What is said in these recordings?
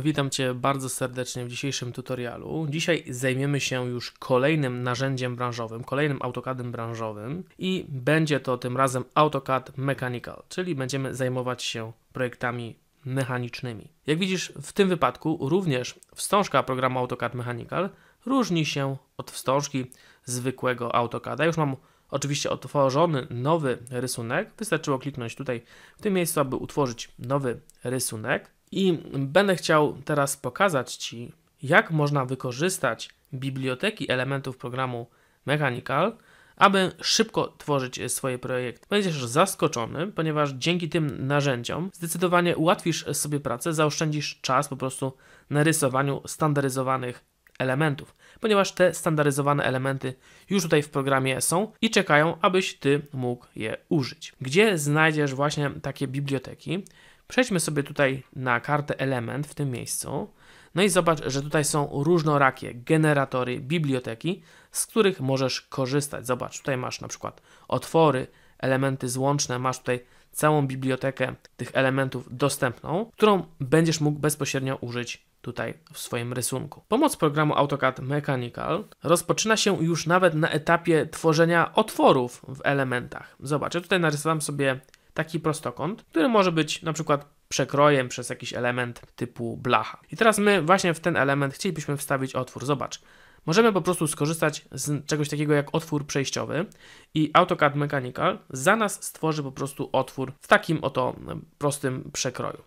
Witam Cię bardzo serdecznie w dzisiejszym tutorialu. Dzisiaj zajmiemy się już kolejnym narzędziem branżowym, kolejnym AutoCADem branżowym i będzie to tym razem AutoCAD Mechanical, czyli będziemy zajmować się projektami mechanicznymi. Jak widzisz, w tym wypadku również wstążka programu AutoCAD Mechanical różni się od wstążki zwykłego AutoCADa. Już mam oczywiście otworzony nowy rysunek. Wystarczyło kliknąć tutaj w tym miejscu, aby utworzyć nowy rysunek. I będę chciał teraz pokazać Ci, jak można wykorzystać biblioteki elementów programu Mechanical, aby szybko tworzyć swoje projekty. Będziesz zaskoczony, ponieważ dzięki tym narzędziom zdecydowanie ułatwisz sobie pracę, zaoszczędzisz czas po prostu na rysowaniu standaryzowanych elementów, ponieważ te standaryzowane elementy już tutaj w programie są i czekają, abyś Ty mógł je użyć. Gdzie znajdziesz właśnie takie biblioteki? Przejdźmy sobie tutaj na kartę element w tym miejscu. No i zobacz, że tutaj są różnorakie generatory, biblioteki, z których możesz korzystać. Zobacz, tutaj masz na przykład otwory, elementy złączne, masz tutaj całą bibliotekę tych elementów dostępną, którą będziesz mógł bezpośrednio użyć tutaj w swoim rysunku. Pomoc programu AutoCAD Mechanical rozpoczyna się już nawet na etapie tworzenia otworów w elementach. Zobacz, ja tutaj narysowałem sobie taki prostokąt, który może być na przykład przekrojem przez jakiś element typu blacha. I teraz my właśnie w ten element chcielibyśmy wstawić otwór. Zobacz, Możemy po prostu skorzystać z czegoś takiego jak otwór przejściowy i AutoCAD Mechanical za nas stworzy po prostu otwór w takim oto e, prostym przekroju.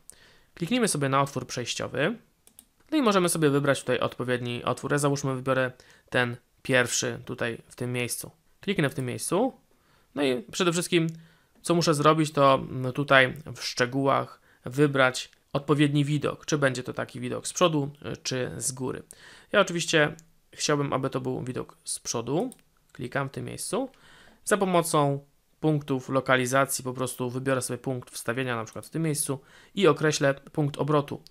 Kliknijmy sobie na otwór przejściowy no i możemy sobie wybrać tutaj odpowiedni otwór. Ja załóżmy wybiorę ten pierwszy tutaj w tym miejscu. Kliknę w tym miejscu no i przede wszystkim co muszę zrobić, to mm, tutaj w szczegółach wybrać odpowiedni widok, czy będzie to taki widok z przodu, y, czy z góry. Ja oczywiście chciałbym, aby to był widok z przodu. Klikam w tym miejscu. Za pomocą punktów lokalizacji po prostu wybiorę sobie punkt wstawienia, na przykład w tym miejscu i określę punkt obrotu.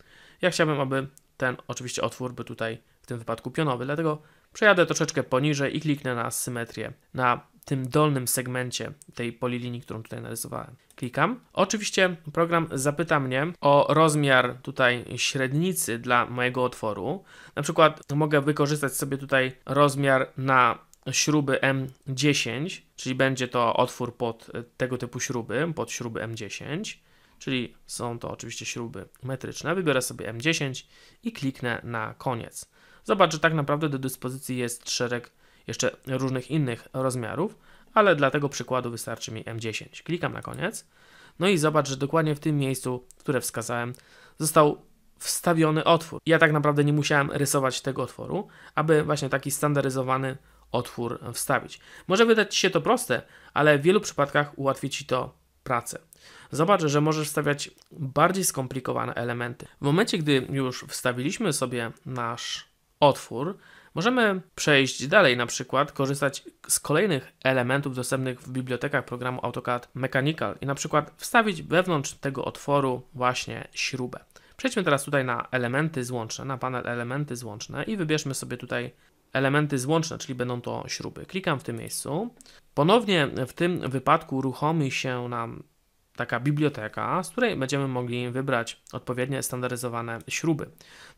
Ja chciałbym, aby ten oczywiście otwór był tutaj w tym wypadku pionowy, dlatego przejadę troszeczkę poniżej i kliknę na symetrię, na tym dolnym segmencie tej polilinii, którą tutaj narysowałem. Klikam. Oczywiście program zapyta mnie o rozmiar tutaj średnicy dla mojego otworu. Na przykład mogę wykorzystać sobie tutaj rozmiar na śruby M10, czyli będzie to otwór pod tego typu śruby, pod śruby M10 czyli są to oczywiście śruby metryczne. Wybiorę sobie M10 i kliknę na koniec. Zobacz, że tak naprawdę do dyspozycji jest szereg jeszcze różnych innych rozmiarów, ale dla tego przykładu wystarczy mi M10. Klikam na koniec. No i zobacz, że dokładnie w tym miejscu, które wskazałem, został wstawiony otwór. Ja tak naprawdę nie musiałem rysować tego otworu, aby właśnie taki standaryzowany otwór wstawić. Może wydać Ci się to proste, ale w wielu przypadkach ułatwi Ci to pracę. Zobacz, że możesz wstawiać bardziej skomplikowane elementy. W momencie, gdy już wstawiliśmy sobie nasz otwór, Możemy przejść dalej, na przykład korzystać z kolejnych elementów dostępnych w bibliotekach programu AutoCAD Mechanical i na przykład wstawić wewnątrz tego otworu właśnie śrubę. Przejdźmy teraz tutaj na elementy złączne, na panel elementy złączne i wybierzmy sobie tutaj elementy złączne, czyli będą to śruby. Klikam w tym miejscu. Ponownie w tym wypadku uruchomi się nam taka biblioteka, z której będziemy mogli wybrać odpowiednie standaryzowane śruby.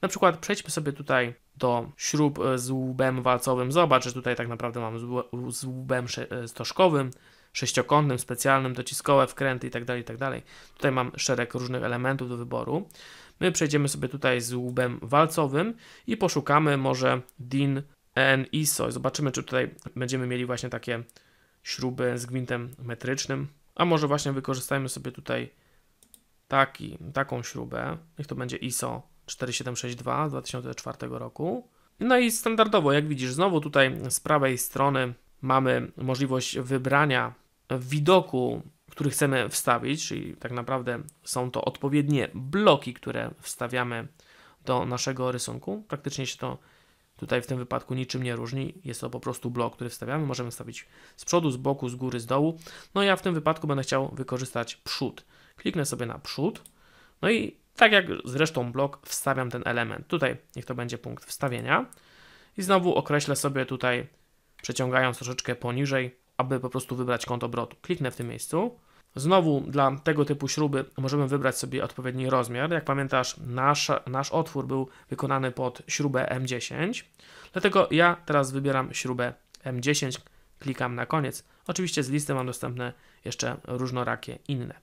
Na przykład przejdźmy sobie tutaj do śrub e, z łbem walcowym. Zobacz, że tutaj tak naprawdę mamy z łbem e, stożkowym, sześciokątnym, specjalnym, dociskowe wkręty itd., tak itd. Tak tutaj mam szereg różnych elementów do wyboru. My przejdziemy sobie tutaj z łbem walcowym i poszukamy może DIN EN ISO. Zobaczymy, czy tutaj będziemy mieli właśnie takie śruby z gwintem metrycznym. A może właśnie wykorzystajmy sobie tutaj taki, taką śrubę. Niech to będzie ISO 4762 2004 roku. No i standardowo, jak widzisz, znowu tutaj z prawej strony mamy możliwość wybrania widoku, który chcemy wstawić, czyli tak naprawdę są to odpowiednie bloki, które wstawiamy do naszego rysunku. Praktycznie się to tutaj w tym wypadku niczym nie różni. Jest to po prostu blok, który wstawiamy. Możemy wstawić z przodu, z boku, z góry, z dołu. No ja w tym wypadku będę chciał wykorzystać przód. Kliknę sobie na przód. No i tak jak zresztą blok, wstawiam ten element. Tutaj niech to będzie punkt wstawienia. I znowu określę sobie tutaj, przeciągając troszeczkę poniżej, aby po prostu wybrać kąt obrotu. Kliknę w tym miejscu. Znowu dla tego typu śruby możemy wybrać sobie odpowiedni rozmiar. Jak pamiętasz, nasz, nasz otwór był wykonany pod śrubę M10. Dlatego ja teraz wybieram śrubę M10, klikam na koniec. Oczywiście z listy mam dostępne jeszcze różnorakie inne.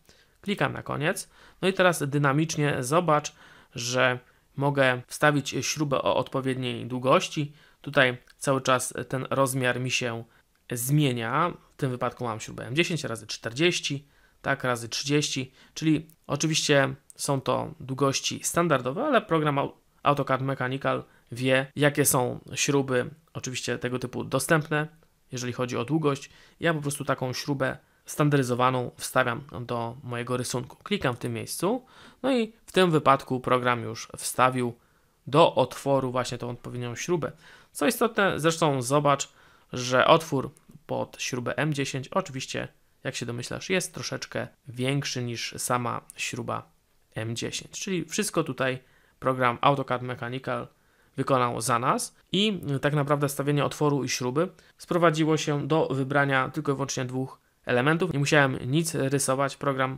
Klikam na koniec. No i teraz dynamicznie zobacz, że mogę wstawić śrubę o odpowiedniej długości. Tutaj cały czas ten rozmiar mi się zmienia. W tym wypadku mam śrubę M10 razy 40, tak, razy 30, czyli oczywiście są to długości standardowe, ale program AutoCAD Mechanical wie, jakie są śruby oczywiście tego typu dostępne, jeżeli chodzi o długość. Ja po prostu taką śrubę standaryzowaną wstawiam do mojego rysunku. Klikam w tym miejscu, no i w tym wypadku program już wstawił do otworu właśnie tą odpowiednią śrubę. Co istotne, zresztą zobacz, że otwór pod śrubę M10 oczywiście, jak się domyślasz, jest troszeczkę większy niż sama śruba M10. Czyli wszystko tutaj program AutoCAD Mechanical wykonał za nas i tak naprawdę stawienie otworu i śruby sprowadziło się do wybrania tylko i wyłącznie dwóch elementów. Nie musiałem nic rysować. Program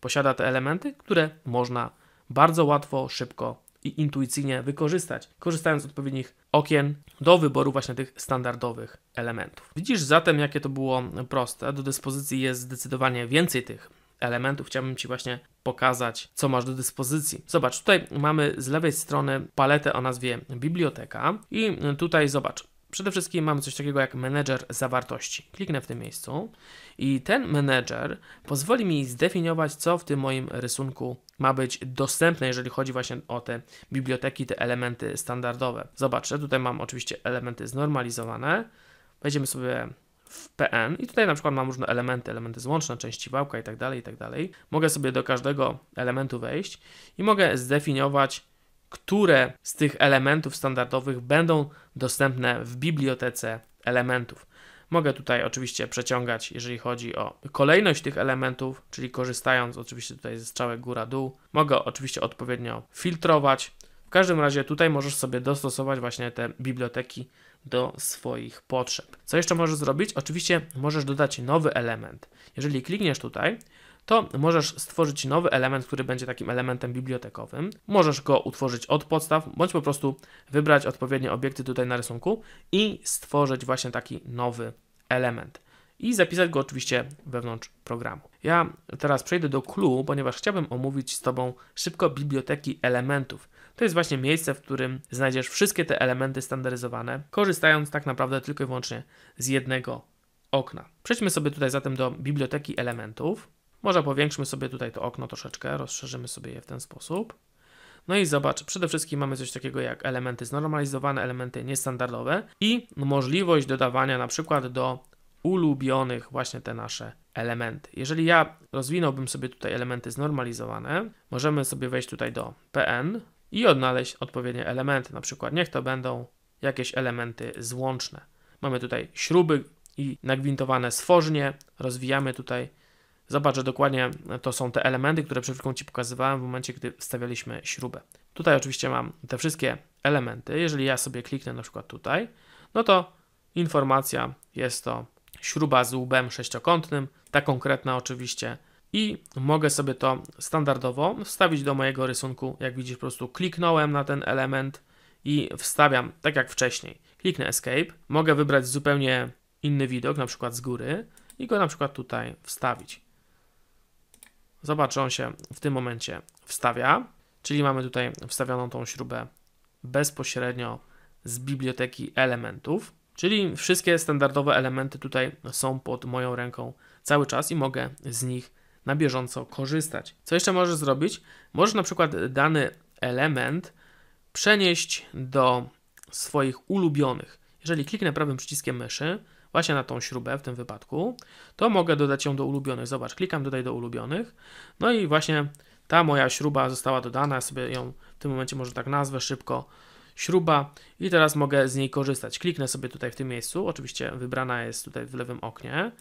posiada te elementy, które można bardzo łatwo, szybko i intuicyjnie wykorzystać, korzystając z odpowiednich okien do wyboru właśnie tych standardowych elementów. Widzisz zatem, jakie to było proste. Do dyspozycji jest zdecydowanie więcej tych elementów. Chciałbym Ci właśnie pokazać, co masz do dyspozycji. Zobacz, tutaj mamy z lewej strony paletę o nazwie biblioteka i tutaj zobacz, Przede wszystkim mamy coś takiego jak menedżer zawartości. Kliknę w tym miejscu i ten menedżer pozwoli mi zdefiniować, co w tym moim rysunku ma być dostępne, jeżeli chodzi właśnie o te biblioteki, te elementy standardowe. Zobaczę, tutaj mam oczywiście elementy znormalizowane. Wejdziemy sobie w PN i tutaj na przykład mam różne elementy, elementy złączne, części wałka i tak dalej, i tak dalej. Mogę sobie do każdego elementu wejść i mogę zdefiniować które z tych elementów standardowych będą dostępne w bibliotece elementów. Mogę tutaj oczywiście przeciągać, jeżeli chodzi o kolejność tych elementów, czyli korzystając oczywiście tutaj ze strzałek góra-dół. Mogę oczywiście odpowiednio filtrować. W każdym razie tutaj możesz sobie dostosować właśnie te biblioteki do swoich potrzeb. Co jeszcze możesz zrobić? Oczywiście możesz dodać nowy element. Jeżeli klikniesz tutaj, to możesz stworzyć nowy element, który będzie takim elementem bibliotekowym. Możesz go utworzyć od podstaw, bądź po prostu wybrać odpowiednie obiekty tutaj na rysunku i stworzyć właśnie taki nowy element. I zapisać go oczywiście wewnątrz programu. Ja teraz przejdę do Clue, ponieważ chciałbym omówić z Tobą szybko biblioteki elementów. To jest właśnie miejsce, w którym znajdziesz wszystkie te elementy standaryzowane, korzystając tak naprawdę tylko i wyłącznie z jednego okna. Przejdźmy sobie tutaj zatem do biblioteki elementów. Może powiększmy sobie tutaj to okno troszeczkę, rozszerzymy sobie je w ten sposób. No i zobacz, przede wszystkim mamy coś takiego jak elementy znormalizowane, elementy niestandardowe i możliwość dodawania na przykład do ulubionych właśnie te nasze elementy. Jeżeli ja rozwinąłbym sobie tutaj elementy znormalizowane, możemy sobie wejść tutaj do PN i odnaleźć odpowiednie elementy, na przykład niech to będą jakieś elementy złączne. Mamy tutaj śruby i nagwintowane stworznie, rozwijamy tutaj Zobacz, że dokładnie to są te elementy, które przed chwilą Ci pokazywałem w momencie, gdy wstawialiśmy śrubę. Tutaj oczywiście mam te wszystkie elementy. Jeżeli ja sobie kliknę na przykład tutaj, no to informacja jest to śruba z łbem sześciokątnym, ta konkretna oczywiście i mogę sobie to standardowo wstawić do mojego rysunku. Jak widzisz, po prostu kliknąłem na ten element i wstawiam tak jak wcześniej. Kliknę Escape, mogę wybrać zupełnie inny widok, na przykład z góry i go na przykład tutaj wstawić. Zobacz, on się w tym momencie wstawia, czyli mamy tutaj wstawioną tą śrubę bezpośrednio z biblioteki elementów, czyli wszystkie standardowe elementy tutaj są pod moją ręką cały czas i mogę z nich na bieżąco korzystać. Co jeszcze możesz zrobić? Możesz na przykład dany element przenieść do swoich ulubionych. Jeżeli kliknę prawym przyciskiem myszy, właśnie na tą śrubę w tym wypadku, to mogę dodać ją do ulubionych. Zobacz, klikam dodaj do ulubionych. No i właśnie ta moja śruba została dodana, ja sobie ją w tym momencie może tak nazwę szybko śruba i teraz mogę z niej korzystać. Kliknę sobie tutaj w tym miejscu, oczywiście wybrana jest tutaj w lewym oknie.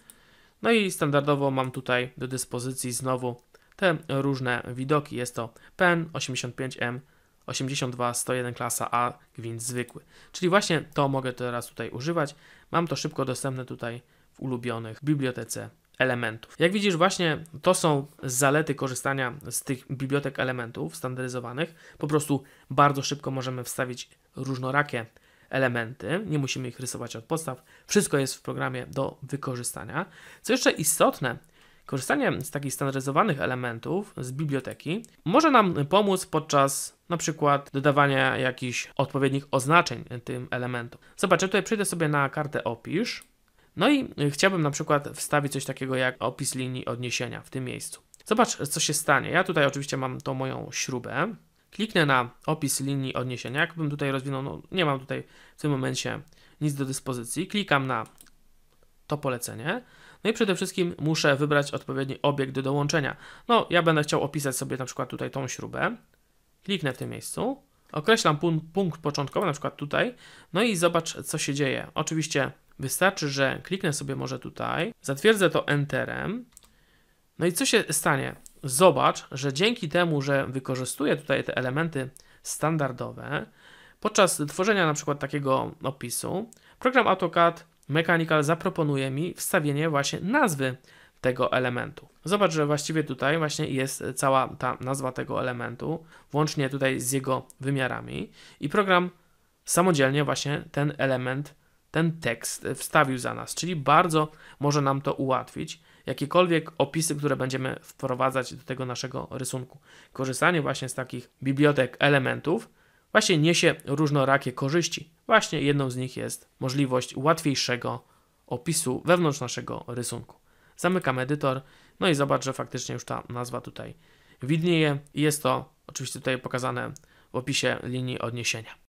No i standardowo mam tutaj do dyspozycji znowu te różne widoki. Jest to PEN 85M 82 101 klasa A gwint zwykły. Czyli właśnie to mogę teraz tutaj używać. Mam to szybko dostępne tutaj w ulubionych w bibliotece elementów. Jak widzisz, właśnie to są zalety korzystania z tych bibliotek elementów standaryzowanych. Po prostu bardzo szybko możemy wstawić różnorakie elementy, nie musimy ich rysować od podstaw. Wszystko jest w programie do wykorzystania. Co jeszcze istotne, korzystanie z takich standaryzowanych elementów z biblioteki może nam pomóc podczas na przykład dodawania jakichś odpowiednich oznaczeń tym elementom. Zobaczę, tutaj przyjdę sobie na kartę opisz, no i chciałbym na przykład wstawić coś takiego jak opis linii odniesienia w tym miejscu. Zobacz, co się stanie. Ja tutaj oczywiście mam tą moją śrubę. Kliknę na opis linii odniesienia. Jakbym tutaj rozwinął, no nie mam tutaj w tym momencie nic do dyspozycji. Klikam na to polecenie. No i przede wszystkim muszę wybrać odpowiedni obiekt do dołączenia. No, ja będę chciał opisać sobie na przykład tutaj tą śrubę. Kliknę w tym miejscu, określam pun punkt początkowy, na przykład tutaj, no i zobacz, co się dzieje. Oczywiście wystarczy, że kliknę sobie może tutaj, zatwierdzę to Enterem, no i co się stanie? Zobacz, że dzięki temu, że wykorzystuję tutaj te elementy standardowe, podczas tworzenia na przykład takiego opisu, program AutoCAD Mechanical zaproponuje mi wstawienie właśnie nazwy tego elementu. Zobacz, że właściwie tutaj właśnie jest cała ta nazwa tego elementu, włącznie tutaj z jego wymiarami i program samodzielnie właśnie ten element, ten tekst wstawił za nas, czyli bardzo może nam to ułatwić jakiekolwiek opisy, które będziemy wprowadzać do tego naszego rysunku. Korzystanie właśnie z takich bibliotek elementów właśnie niesie różnorakie korzyści. Właśnie jedną z nich jest możliwość łatwiejszego opisu wewnątrz naszego rysunku. Zamykam edytor, no i zobacz, że faktycznie już ta nazwa tutaj widnieje. Jest to oczywiście tutaj pokazane w opisie linii odniesienia.